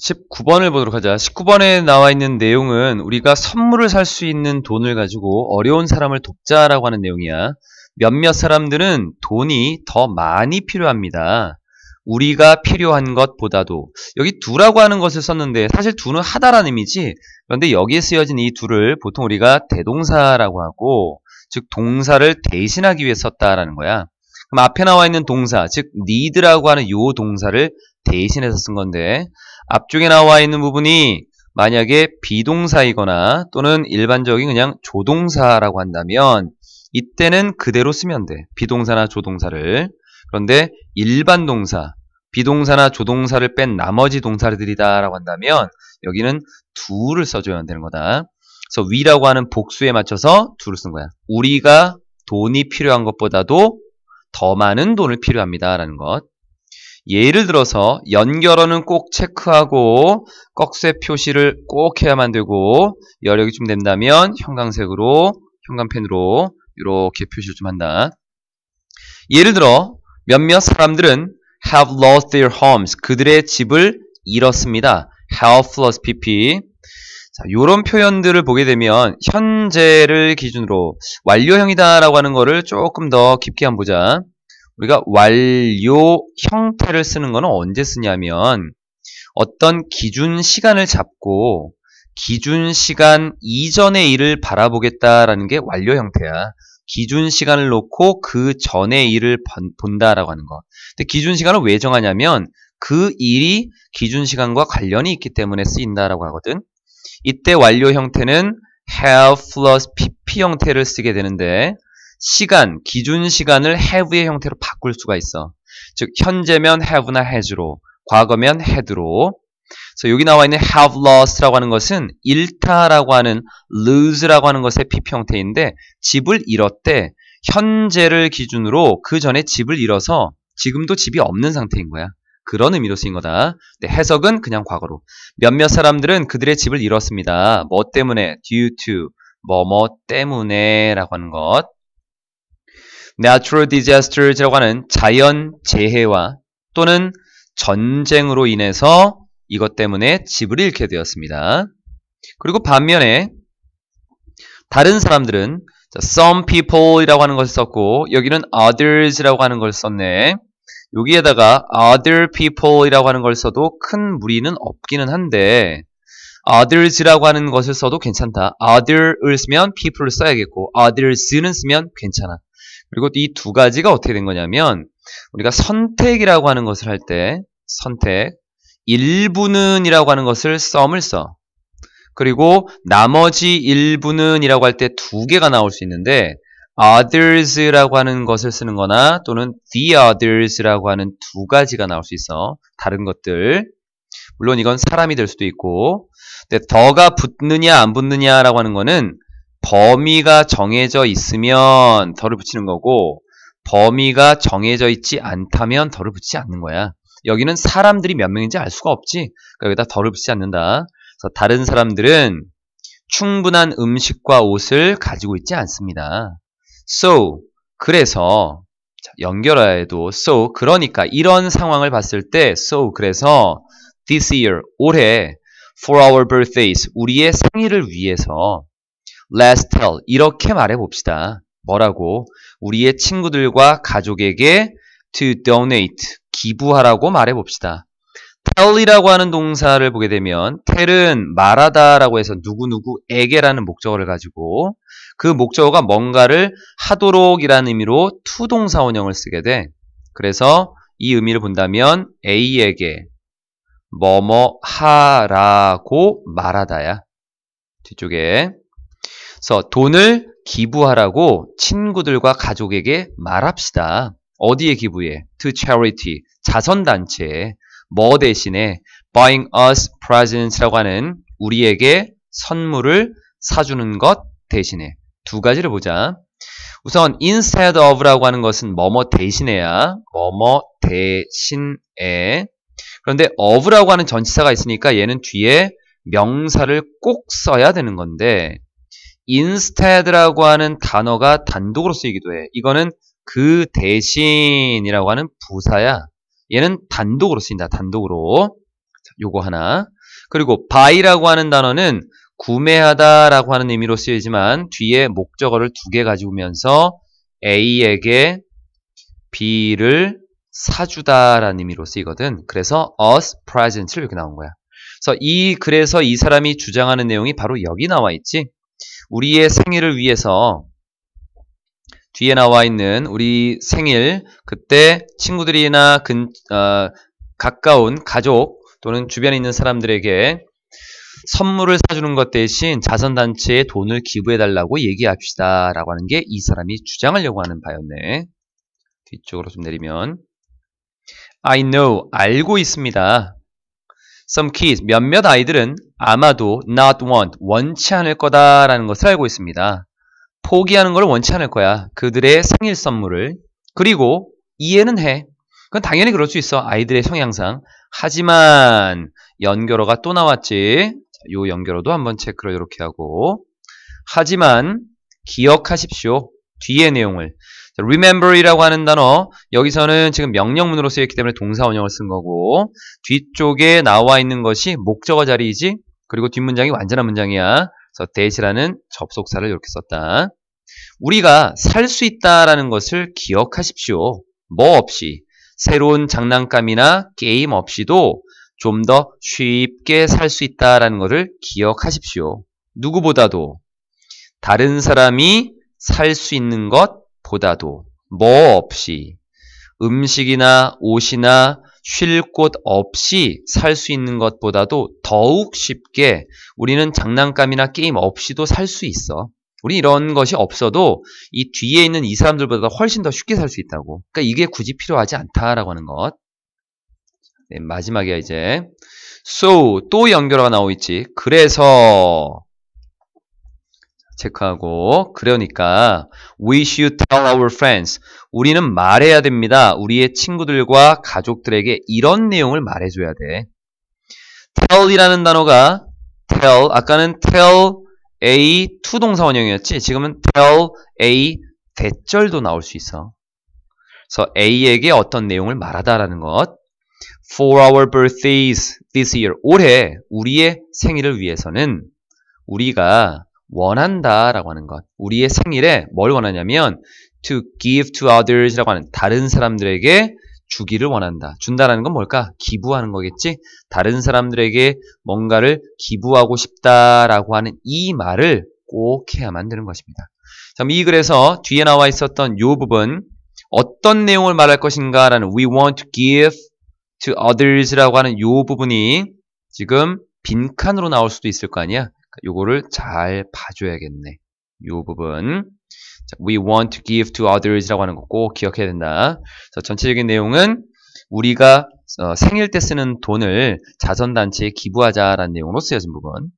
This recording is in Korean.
19번을 보도록 하자. 19번에 나와 있는 내용은 우리가 선물을 살 수 있는 돈을 가지고 어려운 사람을 돕자라고 하는 내용이야. 몇몇 사람들은 돈이 더 많이 필요합니다. 우리가 필요한 것보다도 여기 두라고 하는 것을 썼는데 사실 두는 하다라는 의미지 그런데 여기에 쓰여진 이 두를 보통 우리가 대동사라고 하고 즉 동사를 대신하기 위해 썼다라는 거야 그럼 앞에 나와 있는 동사 즉 need라고 하는 요 동사를 대신해서 쓴 건데 앞쪽에 나와 있는 부분이 만약에 비동사이거나 또는 일반적인 그냥 조동사라고 한다면 이때는 그대로 쓰면 돼. 비동사나 조동사를. 그런데 일반 동사, 비동사나 조동사를 뺀 나머지 동사들이다 라고 한다면 여기는 두를 써줘야 되는 거다. 그래서 위라고 하는 복수에 맞춰서 두를 쓴 거야. 우리가 돈이 필요한 것보다도 더 많은 돈을 필요합니다. 라는 것. 예를 들어서 연결어는 꼭 체크하고 꺽쇠 표시를 꼭 해야만 되고 여력이 좀 된다면 형광색으로 형광펜으로 이렇게 표시를 좀 한다. 예를 들어 몇몇 사람들은 have lost their homes 그들의 집을 잃었습니다. have lost pp 이런 표현들을 보게 되면 현재를 기준으로 완료형이다라고 하는 거를 조금 더 깊게 한번 보자. 우리가 완료 형태를 쓰는 거는 언제 쓰냐면 어떤 기준 시간을 잡고 기준 시간 이전의 일을 바라보겠다라는 게 완료 형태야. 기준 시간을 놓고 그 전의 일을 본다라고 하는 거. 근데 기준 시간을 왜 정하냐면 그 일이 기준 시간과 관련이 있기 때문에 쓰인다라고 하거든. 이때 완료 형태는 have plus pp 형태를 쓰게 되는데 시간, 기준 시간을 have의 형태로 바꿀 수가 있어. 즉 현재면 have나 has로, 과거면 had로. 그래서 여기 나와 있는 have lost라고 하는 것은 잃다라고 하는 lose라고 하는 것의 PP 형태인데 집을 잃었대 현재를 기준으로 그 전에 집을 잃어서 지금도 집이 없는 상태인 거야. 그런 의미로 쓰인 거다. 네, 해석은 그냥 과거로. 몇몇 사람들은 그들의 집을 잃었습니다. 뭐 때문에? due to, 뭐 뭐 때문에 라고 하는 것. natural disasters라고 하는 자연 재해와 또는 전쟁으로 인해서 이것 때문에 집을 잃게 되었습니다. 그리고 반면에 다른 사람들은 some people이라고 하는 것을 썼고 여기는 others라고 하는 걸 썼네. 여기에다가 other people이라고 하는 걸 써도 큰 무리는 없기는 한데 others라고 하는 것을 써도 괜찮다. other을 쓰면 people를 써야겠고 others는 쓰면 괜찮아. 그리고 이 두 가지가 어떻게 된 거냐면 우리가 선택이라고 하는 것을 할 때 선택 일부는이라고 하는 것을 썸을 써. 그리고 나머지 일부는이라고 할 때 두 개가 나올 수 있는데 others라고 하는 것을 쓰는 거나 또는 the others라고 하는 두 가지가 나올 수 있어. 다른 것들. 물론 이건 사람이 될 수도 있고 근데 더가 붙느냐 안 붙느냐라고 하는 거는 범위가 정해져 있으면 덜을 붙이는 거고 범위가 정해져 있지 않다면 덜을 붙이지 않는 거야. 여기는 사람들이 몇 명인지 알 수가 없지. 그러니까 여기다 덜을 붙이지 않는다. 그래서 다른 사람들은 충분한 음식과 옷을 가지고 있지 않습니다. So, 그래서 연결하여도 so, 그러니까 이런 상황을 봤을 때 so, 그래서 this year, 올해 for our birthdays, 우리의 생일을 위해서 Let's tell. 이렇게 말해 봅시다. 뭐라고? 우리의 친구들과 가족에게 to donate. 기부하라고 말해 봅시다. tell이라고 하는 동사를 보게 되면 tell은 말하다라고 해서 누구누구에게라는 목적어를 가지고 그 목적어가 뭔가를 하도록이라는 의미로 to 동사 원형을 쓰게 돼. 그래서 이 의미를 본다면 A에게 뭐뭐 하라고 말하다야. 뒤쪽에 그래서 돈을 기부하라고 친구들과 가족에게 말합시다. 어디에 기부해? To charity, 자선단체에. 뭐 대신에 buying us presents라고 하는 우리에게 선물을 사주는 것 대신에 두 가지를 보자. 우선 instead of라고 하는 것은 뭐뭐 대신에야 뭐뭐 대신에 그런데 of라고 하는 전치사가 있으니까 얘는 뒤에 명사를 꼭 써야 되는 건데 instead라고 하는 단어가 단독으로 쓰이기도 해. 이거는 그 대신이라고 하는 부사야. 얘는 단독으로 쓰인다. 단독으로. 자, 요거 하나. 그리고 buy라고 하는 단어는 구매하다라고 하는 의미로 쓰이지만 뒤에 목적어를 두 개 가지고면서 A에게 B를 사주다라는 의미로 쓰이거든. 그래서 us present를 이렇게 나온 거야. 그래서 이 그래서 이 사람이 주장하는 내용이 바로 여기 나와 있지. 우리의 생일을 위해서 뒤에 나와 있는 우리 생일 그때 친구들이나 근, 어, 가까운 가족 또는 주변에 있는 사람들에게 선물을 사주는 것 대신 자선단체에 돈을 기부해달라고 얘기합시다. 라고 하는 게 이 사람이 주장하려고 하는 바였네. 뒤쪽으로 좀 내리면 I know, 알고 있습니다. Some kids, 몇몇 아이들은 아마도 not want, 원치 않을 거다라는 것을 알고 있습니다. 포기하는 걸 원치 않을 거야. 그들의 생일 선물을. 그리고 이해는 해. 그건 당연히 그럴 수 있어. 아이들의 성향상. 하지만 연결어가 또 나왔지. 이 연결어도 한번 체크를 이렇게 하고 하지만 기억하십시오. 뒤의 내용을 remember이라고 하는 단어 여기서는 지금 명령문으로 쓰였기 때문에 동사 원형을 쓴 거고 뒤쪽에 나와 있는 것이 목적어 자리이지 그리고 뒷문장이 완전한 문장이야. 그래서 that이라는 접속사를 이렇게 썼다. 우리가 살 수 있다라는 것을 기억하십시오. 뭐 없이 새로운 장난감이나 게임 없이도 좀 더 쉽게 살 수 있다라는 것을 기억하십시오. 누구보다도 다른 사람이 살 수 있는 것 보다도 뭐 없이 음식이나 옷이나 쉴 곳 없이 살 수 있는 것보다도 더욱 쉽게 우리는 장난감이나 게임 없이도 살 수 있어. 우리 이런 것이 없어도 이 뒤에 있는 이 사람들보다 훨씬 더 쉽게 살 수 있다고. 그러니까 이게 굳이 필요하지 않다라고 하는 것. 네, 마지막에야 이제. So 또 연결어가 나오고 있지. 그래서 체크하고 그러니까 we should tell our friends 우리는 말해야 됩니다. 우리의 친구들과 가족들에게 이런 내용을 말해줘야 돼. tell이라는 단어가 tell 아까는 tell a 투동사원형이었지 지금은 tell a 대절도 나올 수 있어. 그래서 A에게 어떤 내용을 말하다라는 것. For our birthdays this year 올해 우리의 생일을 위해서는 우리가 원한다 라고 하는 것. 우리의 생일에 뭘 원하냐면 to give to others 라고 하는 다른 사람들에게 주기를 원한다. 준다라는 건 뭘까? 기부하는 거겠지? 다른 사람들에게 뭔가를 기부하고 싶다라고 하는 이 말을 꼭 해야만 되는 것입니다. 자, 이 글에서 뒤에 나와 있었던 이 부분 어떤 내용을 말할 것인가라는 we want to give to others라고 하는 이 부분이 지금 빈칸으로 나올 수도 있을 거 아니야. 요거를 잘 봐줘야겠네. 요 부분. 자, we want to give to others라고 하는 거 꼭 기억해야 된다. 자, 전체적인 내용은 우리가 어, 생일 때 쓰는 돈을 자선단체에 기부하자라는 내용으로 쓰여진 부분.